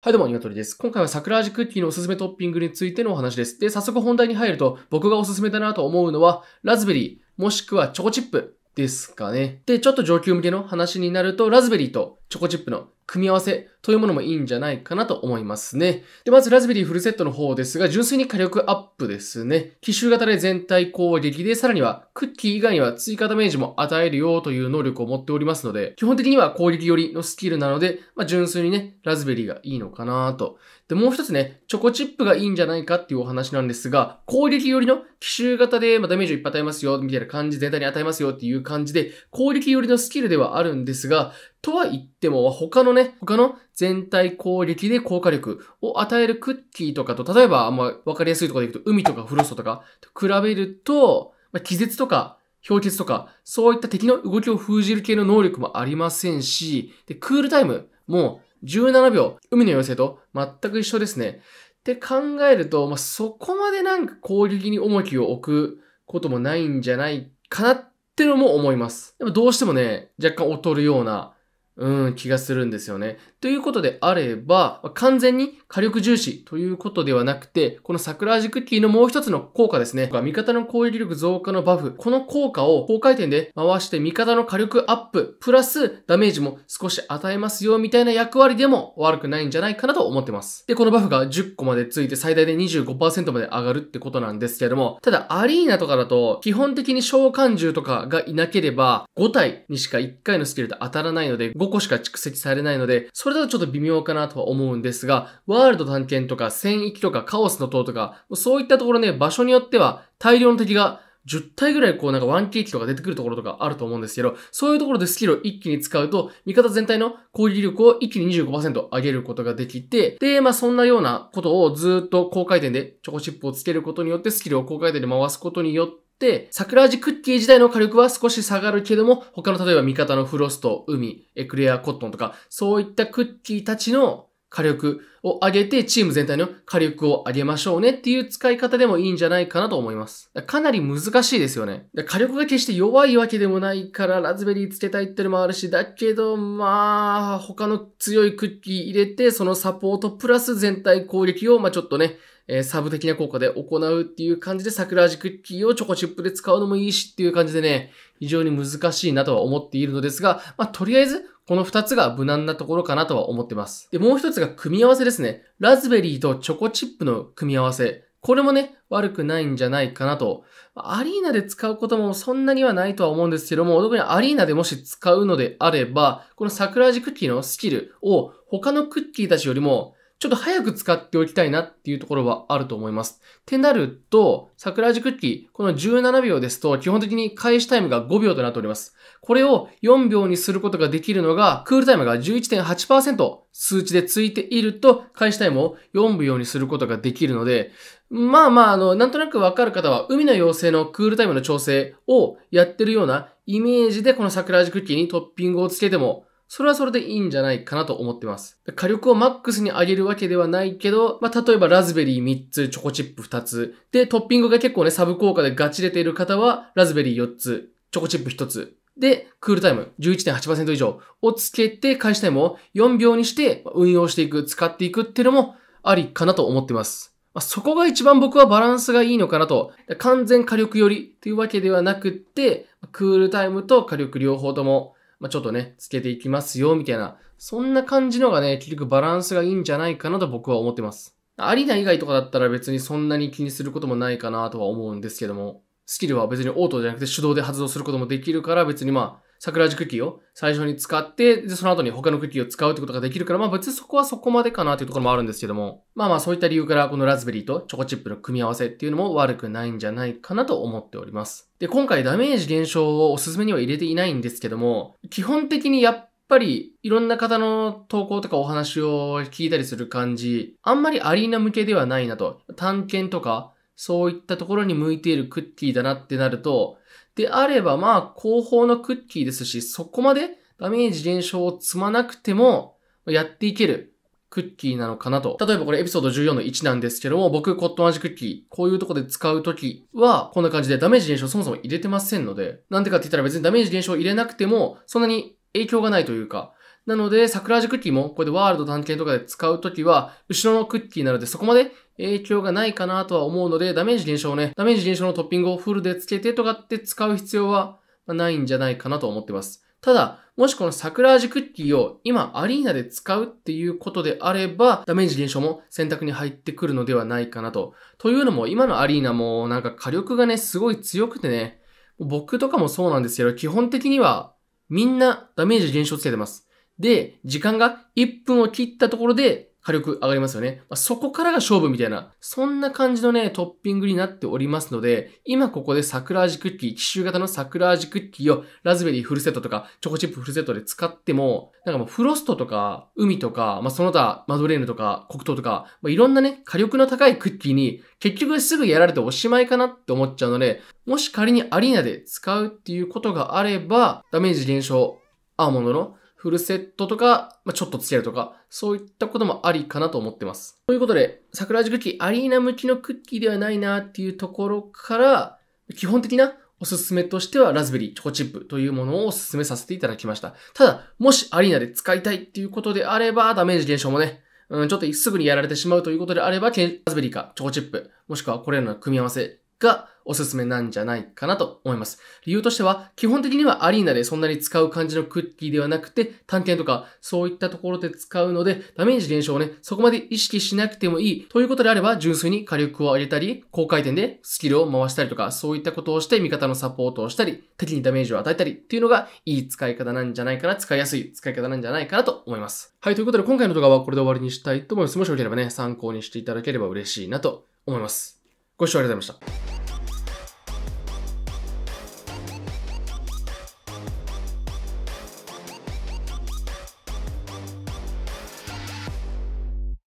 はいどうも、ニワトリです。今回は桜味クッキーのおすすめトッピングについてのお話です。で、早速本題に入ると、僕がおすすめだなと思うのは、ラズベリー、もしくはチョコチップですかね。で、ちょっと上級向けの話になると、ラズベリーとチョコチップの組み合わせというものもいいんじゃないかなと思いますね。で、まずラズベリーフルセットの方ですが、純粋に火力アップですね。奇襲型で全体攻撃で、さらにはクッキー以外には追加ダメージも与えるよという能力を持っておりますので、基本的には攻撃寄りのスキルなので、まあ、純粋にね、ラズベリーがいいのかなと。で、もう一つね、チョコチップがいいんじゃないかっていうお話なんですが、攻撃寄りの奇襲型で、まあ、ダメージをいっぱい与えますよ、みたいな感じ、全体に与えますよっていう感じで、攻撃寄りのスキルではあるんですが、とは言っても、他のね、他の全体攻撃で効果力を与えるクッキーとかと、例えば、あんま分かりやすいところでいくと、海とかフロストとか、と比べると、まあ、気絶とか、氷結とか、そういった敵の動きを封じる系の能力もありませんし、で、クールタイムも17秒、海の妖精と全く一緒ですね。って考えると、まあ、そこまでなんか攻撃に重きを置くこともないんじゃないかなってのも思います。でもどうしてもね、若干劣るようなうん、気がするんですよね。ということであれば、完全に火力重視ということではなくて、この桜味クッキーのもう一つの効果ですね。味方の攻撃力増加のバフ。この効果を高回転で回して味方の火力アップ、プラスダメージも少し与えますよみたいな役割でも悪くないんじゃないかなと思ってます。で、このバフが10個までついて最大で25%まで上がるってことなんですけれども、ただアリーナとかだと基本的に召喚獣とかがいなければ5体にしか1回のスキルで当たらないので、5 5個しか蓄積されないので、それだとちょっと微妙かなとは思うんですが、ワールド探検とか戦域とかカオスの塔とか、そういったところね、場所によっては大量の敵が10体ぐらいこうなんかワンケーキとか出てくるところとかあると思うんですけど、そういうところでスキルを一気に使うと、味方全体の攻撃力を一気に25%上げることができて、で、まあそんなようなことをずっと高回転でチョコチップをつけることによって、スキルを高回転で回すことによって、、桜味クッキー自体の火力は少し下がるけども、他の例えば味方のフロスト、海、エクレア、コットンとか、そういったクッキーたちの火力を上げて、チーム全体の火力を上げましょうねっていう使い方でもいいんじゃないかなと思います。かなり難しいですよね。火力が決して弱いわけでもないから、ラズベリーつけたいってのもあるし、だけど、まあ、他の強いクッキー入れて、そのサポートプラス全体攻撃を、まあちょっとね、えー、サブ的な効果で行うっていう感じで桜味クッキーをチョコチップで使うのもいいしっていう感じでね、非常に難しいなとは思っているのですが、まあ、とりあえず、この二つが無難なところかなとは思ってます。で、もう一つが組み合わせですね。ラズベリーとチョコチップの組み合わせ。これもね、悪くないんじゃないかなと。アリーナで使うこともそんなにはないとは思うんですけども、特にアリーナでもし使うのであれば、この桜味クッキーのスキルを他のクッキーたちよりもちょっと早く使っておきたいなっていうところはあると思います。ってなると、桜味クッキー、この17秒ですと、基本的に開始タイムが5秒となっております。これを4秒にすることができるのが、クールタイムが11.8%数値でついていると、開始タイムを4秒にすることができるので、まあまあ、あの、なんとなくわかる方は、海の妖精のクールタイムの調整をやってるようなイメージで、この桜味クッキーにトッピングをつけてもそれはそれでいいんじゃないかなと思ってます。火力をマックスに上げるわけではないけど、まあ、例えばラズベリー3つ、チョコチップ2つ、で、トッピングが結構ね、サブ効果でガチ出ている方は、ラズベリー4つ、チョコチップ1つ、で、クールタイム11.8%以上をつけて、開始タイムを4秒にして運用していく、使っていくっていうのもありかなと思ってます。まそこが一番僕はバランスがいいのかなと。完全火力寄りというわけではなくって、クールタイムと火力両方ともまあ、ちょっとね、つけていきますよ、みたいな、そんな感じのがね、結局バランスがいいんじゃないかなと僕は思ってます。アリーナ以外とかだったら別にそんなに気にすることもないかなとは思うんですけども、スキルは別にオートじゃなくて手動で発動することもできるから別にまあ、桜地クッキーを最初に使って、で、その後に他のクッキーを使うってことができるから、まあ別にそこはそこまでかなというところもあるんですけども、まあまあそういった理由からこのラズベリーとチョコチップの組み合わせっていうのも悪くないんじゃないかなと思っております。で、今回ダメージ減少をおすすめには入れていないんですけども、基本的にやっやっぱりいろんな方の投稿とかお話を聞いたりする感じ、あんまりアリーナ向けではないなと。探検とか、そういったところに向いているクッキーだなってなると、であればまあ後方のクッキーですし、そこまでダメージ減少を積まなくてもやっていけるクッキーなのかなと。例えばこれエピソード14の1なんですけども、僕コットン味クッキー、こういうとこで使うときは、こんな感じでダメージ減少そもそも入れてませんので、なんでかって言ったら別にダメージ減少入れなくても、そんなに影響がないというか、なので、桜味クッキーも、これでワールド探検とかで使うときは、後ろのクッキーなので、そこまで影響がないかなとは思うので、ダメージ減少ね、ダメージ減少のトッピングをフルでつけてとかって使う必要はないんじゃないかなと思ってます。ただ、もしこの桜味クッキーを今アリーナで使うっていうことであれば、ダメージ減少も選択に入ってくるのではないかなと。というのも、今のアリーナもなんか火力がね、すごい強くてね、僕とかもそうなんですけど、基本的にはみんなダメージ減少つけてます。で、時間が1分を切ったところで火力上がりますよね。まあ、そこからが勝負みたいな、そんな感じのね、トッピングになっておりますので、今ここで桜味クッキー、奇襲型の桜味クッキーをラズベリーフルセットとか、チョコチップフルセットで使っても、なんかもうフロストとか、海とか、まあ、その他、マドレーヌとか、黒糖とか、まあ、いろんなね、火力の高いクッキーに、結局すぐやられておしまいかなって思っちゃうので、もし仮にアリーナで使うっていうことがあれば、ダメージ減少、アーモンドのフルセットとか、まあ、ちょっとつけるとか、そういったこともありかなと思ってます。ということで、桜味クッキー、アリーナ向きのクッキーではないなっていうところから、基本的なおすすめとしてはラズベリー、チョコチップというものをおすすめさせていただきました。ただ、もしアリーナで使いたいっていうことであれば、ダメージ減少もね、うん、ちょっとすぐにやられてしまうということであれば、ラズベリーか、チョコチップ、もしくはこれらの組み合わせがおすすめなんじゃないかなと思います。理由としては、基本的にはアリーナでそんなに使う感じのクッキーではなくて、探検とかそういったところで使うので、ダメージ減少をね、そこまで意識しなくてもいい。ということであれば、純粋に火力を上げたり、高回転でスキルを回したりとか、そういったことをして味方のサポートをしたり、敵にダメージを与えたりっていうのがいい使い方なんじゃないかな、使いやすい使い方なんじゃないかなと思います。はい、ということで今回の動画はこれで終わりにしたいと思います。もしよければね、参考にしていただければ嬉しいなと思います。ご視聴ありがとうございました。